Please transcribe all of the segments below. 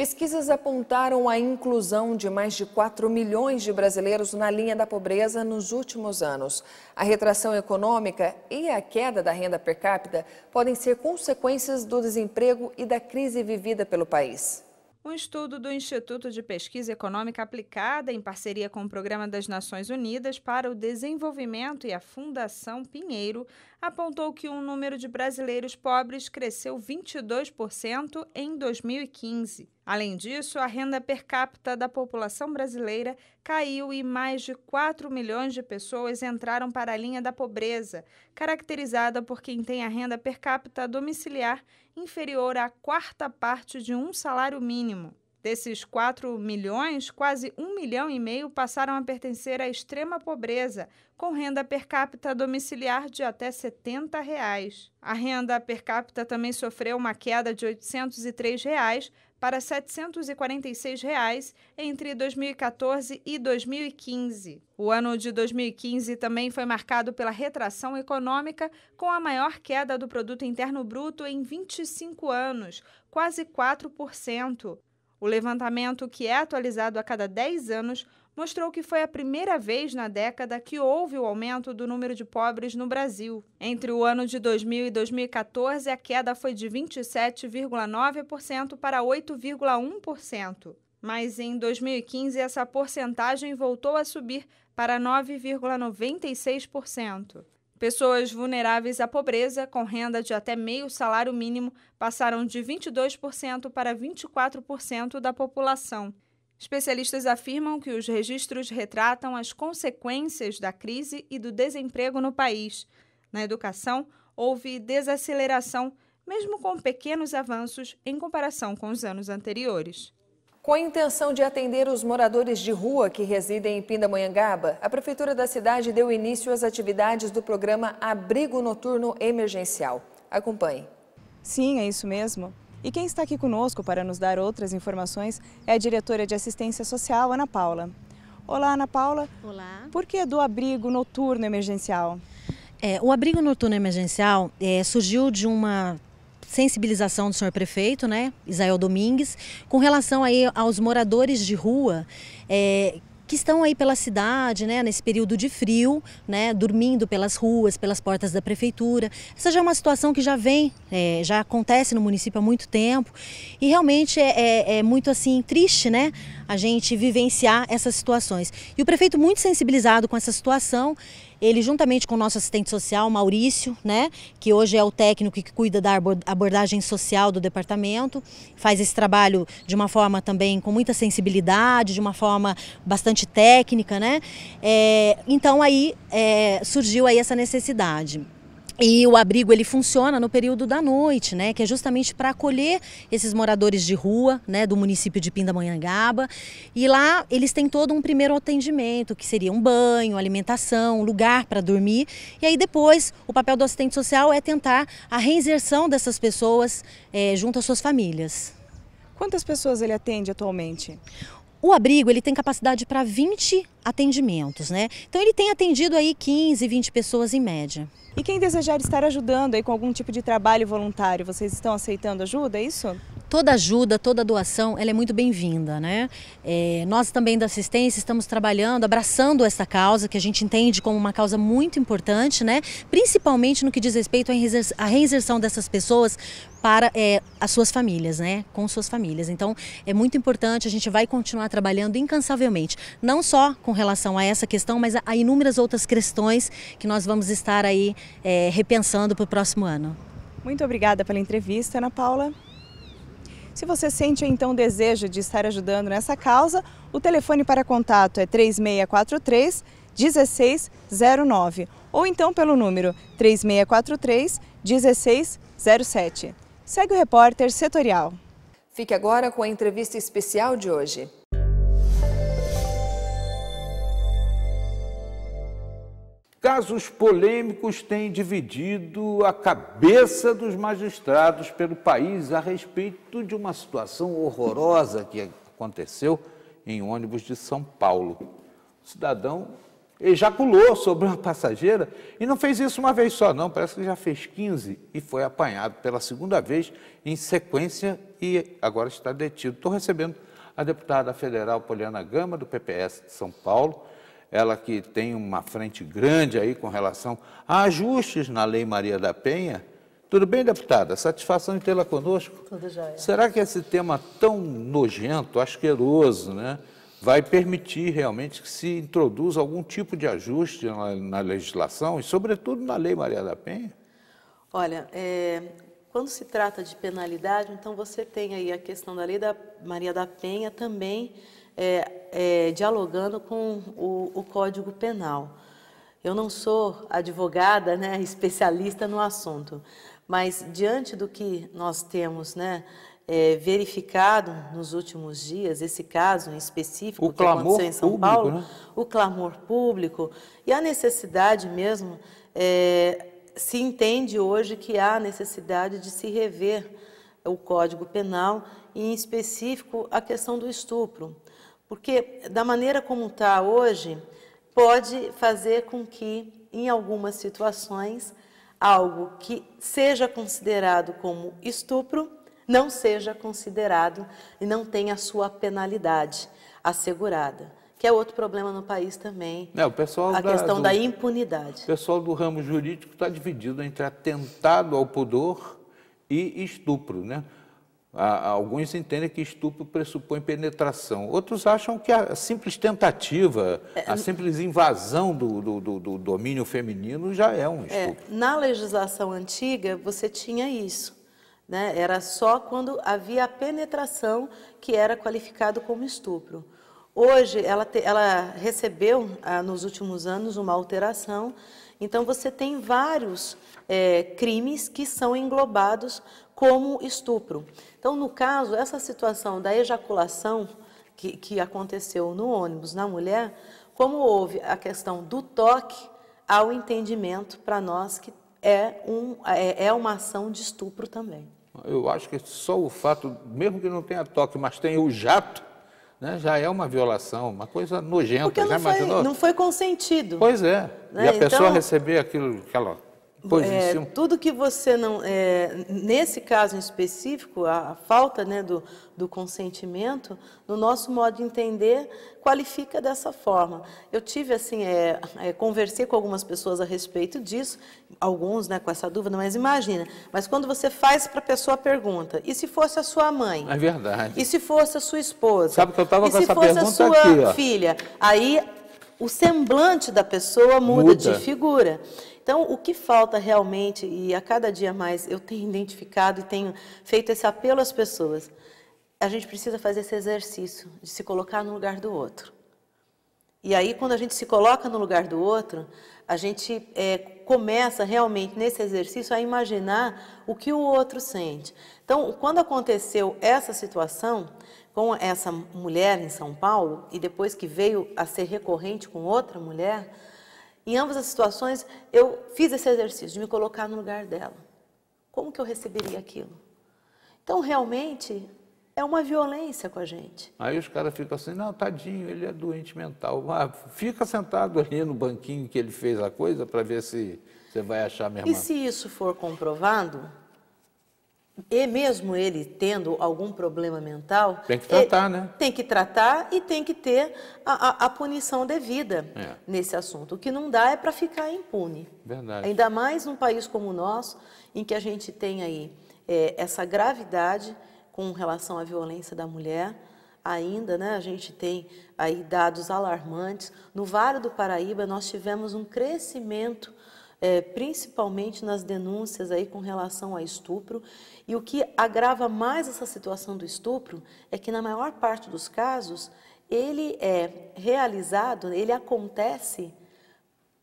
Pesquisas apontaram a inclusão de mais de 4 milhões de brasileiros na linha da pobreza nos últimos anos. A retração econômica e a queda da renda per capita podem ser consequências do desemprego e da crise vivida pelo país. Um estudo do Instituto de Pesquisa Econômica Aplicada, em parceria com o Programa das Nações Unidas para o Desenvolvimento e a Fundação Pinheiro, apontou que o número de brasileiros pobres cresceu 22% em 2015. Além disso, a renda per capita da população brasileira caiu e mais de 4 milhões de pessoas entraram para a linha da pobreza, caracterizada por quem tem a renda per capita domiciliar inferior à quarta parte de um salário mínimo. Desses 4 milhões, quase 1 milhão e meio passaram a pertencer à extrema pobreza, com renda per capita domiciliar de até R$ 70. Reais. A renda per capita também sofreu uma queda de R$ 803 reais para R$ 746 reais entre 2014 e 2015. O ano de 2015 também foi marcado pela retração econômica, com a maior queda do produto interno bruto em 25 anos, quase 4%. O levantamento, que é atualizado a cada 10 anos, mostrou que foi a primeira vez na década que houve o aumento do número de pobres no Brasil. Entre o ano de 2000 e 2014, a queda foi de 27,9% para 8,1%. Mas em 2015, essa porcentagem voltou a subir para 9,96%. Pessoas vulneráveis à pobreza, com renda de até meio salário mínimo, passaram de 22% para 24% da população. Especialistas afirmam que os registros retratam as consequências da crise e do desemprego no país. Na educação, houve desaceleração, mesmo com pequenos avanços em comparação com os anos anteriores. Com a intenção de atender os moradores de rua que residem em Pindamonhangaba, a Prefeitura da cidade deu início às atividades do programa Abrigo Noturno Emergencial. Acompanhe. Sim, é isso mesmo. E quem está aqui conosco para nos dar outras informações é a diretora de assistência social, Ana Paula. Olá, Ana Paula. Olá. Por que do abrigo noturno emergencial? É, o abrigo noturno emergencial é, surgiu de uma sensibilização do senhor prefeito, né, Isael Domingues, com relação aí aos moradores de rua é, que estão aí pela cidade, né, nesse período de frio, né, dormindo pelas ruas, pelas portas da prefeitura. Essa já é uma situação que já vem, é, já acontece no município há muito tempo e realmente é, é, é muito assim triste, né, a gente vivenciar essas situações. E o prefeito muito sensibilizado com essa situação, ele juntamente com o nosso assistente social, Maurício, né, que hoje é o técnico que cuida da abordagem social do departamento, faz esse trabalho de uma forma também com muita sensibilidade, de uma forma bastante técnica, né? É, então aí é, surgiu aí essa necessidade. E o abrigo ele funciona no período da noite, né, que é justamente para acolher esses moradores de rua, né, do município de Pindamonhangaba. E lá eles têm todo um primeiro atendimento, que seria um banho, alimentação, lugar para dormir. E aí depois o papel do assistente social é tentar a reinserção dessas pessoas é, junto às suas famílias. Quantas pessoas ele atende atualmente? O abrigo ele tem capacidade para 20 atendimentos, né? Então ele tem atendido aí 15, 20 pessoas em média. E quem desejar estar ajudando aí com algum tipo de trabalho voluntário, vocês estão aceitando ajuda, é isso? Toda ajuda, toda doação, ela é muito bem-vinda, né? É, nós também da assistência estamos trabalhando, abraçando essa causa, que a gente entende como uma causa muito importante, né? Principalmente no que diz respeito à reinserção dessas pessoas para é, as suas famílias, né? Com suas famílias. Então, é muito importante, a gente vai continuar trabalhando incansavelmente, não só com relação a essa questão, mas a, inúmeras outras questões que nós vamos estar aí é, repensando para o próximo ano. Muito obrigada pela entrevista, Ana Paula. Se você sente então desejo de estar ajudando nessa causa, o telefone para contato é 3643 1609 ou então pelo número 3643 1607. Segue o repórter setorial. Fique agora com a entrevista especial de hoje. Casos polêmicos têm dividido a cabeça dos magistrados pelo país a respeito de uma situação horrorosa que aconteceu em ônibus de São Paulo. O cidadão ejaculou sobre uma passageira e não fez isso uma vez só, não, parece que já fez 15 e foi apanhado pela segunda vez em sequência e agora está detido. Estou recebendo a deputada federal Poliana Gama, do PPS de São Paulo ela que tem uma frente grande aí com relação a ajustes na Lei Maria da Penha. Tudo bem, deputada? Satisfação de tê-la conosco. Tudo jóia. Será que esse tema tão nojento, asqueroso, né, vai permitir realmente que se introduza algum tipo de ajuste na, na legislação e, sobretudo, na Lei Maria da Penha? Olha, é, quando se trata de penalidade, então você tem aí a questão da Lei da Maria da Penha também. É, é, dialogando com o, o Código Penal. Eu não sou advogada, né, especialista no assunto, mas diante do que nós temos, né, é, verificado nos últimos dias, esse caso em específico o que aconteceu em São público, Paulo, né? o clamor público e a necessidade mesmo, é, se entende hoje que há necessidade de se rever o Código Penal e, em específico, a questão do estupro. Porque da maneira como está hoje, pode fazer com que, em algumas situações, algo que seja considerado como estupro não seja considerado e não tenha sua penalidade assegurada que é outro problema no país também. É, o pessoal a da, questão do, da impunidade. O pessoal do ramo jurídico está dividido entre atentado ao pudor e estupro, né? Alguns entendem que estupro pressupõe penetração, outros acham que a simples tentativa, é, a simples invasão do, do, do, do, domínio feminino já é um é, estupro. É, na legislação antiga, você tinha isso. Né? Era só quando havia a penetração que era qualificado como estupro. Hoje, ela, te, ela recebeu, ah, nos últimos anos, uma alteração. Então, você tem vários é, crimes que são englobados como estupro. Então, no caso, essa situação da ejaculação que, que aconteceu no ônibus na mulher, como houve a questão do toque, há o entendimento para nós que é, um, é, é uma ação de estupro também. Eu acho que só o fato, mesmo que não tenha toque, mas tenha o jato, né, já é uma violação, uma coisa nojenta. Porque não, já foi, imaginou? não foi consentido. Pois é. Né? E a então... pessoa receber aquilo, aquela Pois, é, isso. É tudo que você não. É, nesse caso em específico, a, a, falta né, do, do consentimento, no nosso modo de entender, qualifica dessa forma. Eu tive, assim, é, é, conversei com algumas pessoas a respeito disso, alguns né, com essa dúvida, mas imagina. Mas quando você faz para a pessoa a pergunta, e se fosse a sua mãe? É verdade. E se fosse a sua esposa? Sabe que eu estava com essa pergunta aqui. E se fosse a sua aqui, filha? Aí o semblante da pessoa muda, muda. de figura. Então, o que falta realmente, e a cada dia mais eu tenho identificado e tenho feito esse apelo às pessoas, a gente precisa fazer esse exercício de se colocar no lugar do outro. E aí, quando a gente se coloca no lugar do outro, a gente é, começa realmente nesse exercício a imaginar o que o outro sente. Então, quando aconteceu essa situação com essa mulher em São Paulo, e depois que veio a ser recorrente com outra mulher, em ambas as situações, eu fiz esse exercício de me colocar no lugar dela. Como que eu receberia aquilo? Então, realmente, é uma violência com a gente. Aí os caras ficam assim, não, tadinho, ele é doente mental. Ah, fica sentado ali no banquinho que ele fez a coisa para ver se você vai achar mesmo. E se isso for comprovado, e mesmo ele tendo algum problema mental. Tem que tratar, né? Tem que tratar e tem que ter a, a, a punição devida é. nesse assunto. O que não dá é para ficar impune. Verdade. Ainda mais num país como o nosso, em que a gente tem aí é, essa gravidade com relação à violência da mulher. Ainda, né? A gente tem aí dados alarmantes. No Vale do Paraíba, nós tivemos um crescimento é, principalmente nas denúncias aí com relação a estupro. E o que agrava mais essa situação do estupro é que, na maior parte dos casos, ele é realizado, ele acontece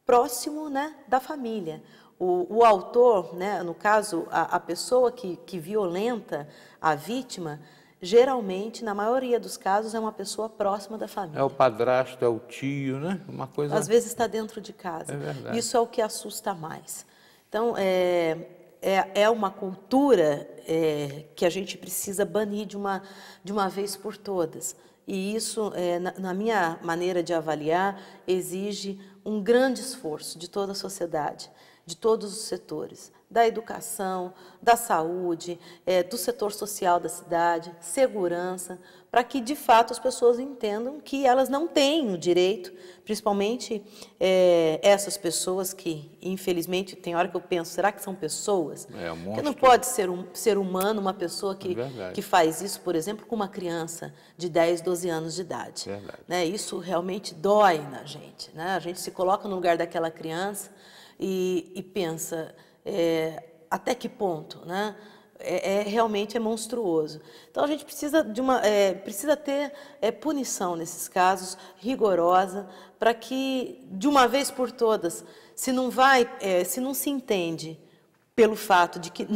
próximo né, da família. O, o autor, né, no caso, a, a pessoa que, que violenta a vítima, geralmente, na maioria dos casos, é uma pessoa próxima da família. É o padrasto, é o tio, né? Uma coisa. Às vezes está dentro de casa. É verdade. Isso é o que assusta mais. Então, é, é, é uma cultura é, que a gente precisa banir de uma, de uma vez por todas. E isso, é, na, na minha maneira de avaliar, exige um grande esforço de toda a sociedade de todos os setores, da educação, da saúde, é, do setor social da cidade, segurança, para que de fato as pessoas entendam que elas não têm o direito, principalmente é, essas pessoas que, infelizmente, tem hora que eu penso, será que são pessoas? É, um que não pode ser um ser humano uma pessoa que, é que faz isso, por exemplo, com uma criança de 10, 12 anos de idade. Verdade. Né? Isso realmente dói na gente. Né? A gente se coloca no lugar daquela criança e, e pensa é, até que ponto, né? É, é, realmente é monstruoso. Então a gente precisa de uma é, precisa ter é, punição nesses casos rigorosa para que de uma vez por todas, se não vai, é, se não se entende pelo fato de que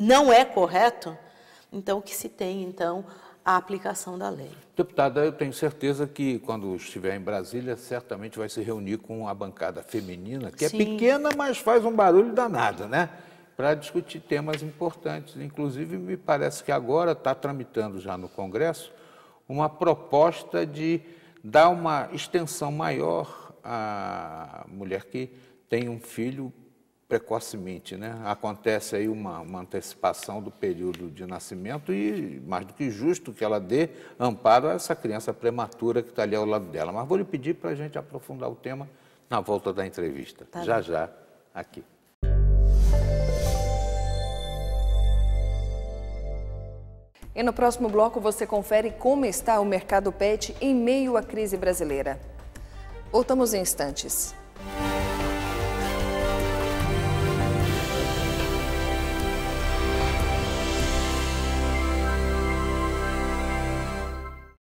não é correto, então que se tem então a aplicação da lei. Deputada, eu tenho certeza que quando estiver em Brasília, certamente vai se reunir com a bancada feminina, que é Sim. é pequena, mas faz um barulho danado, né? Para discutir temas importantes. Inclusive, me parece que agora está tramitando já no Congresso uma proposta de dar uma extensão maior à mulher que tem um filho precocemente, né? Acontece aí uma, uma antecipação do período de nascimento e mais do que justo que ela dê amparo a essa criança prematura que está ali ao lado dela. Mas vou lhe pedir para a gente aprofundar o tema na volta da entrevista. Tá já, bem. já, aqui. E no próximo bloco você confere como está o mercado pet em meio à crise brasileira. Voltamos em instantes.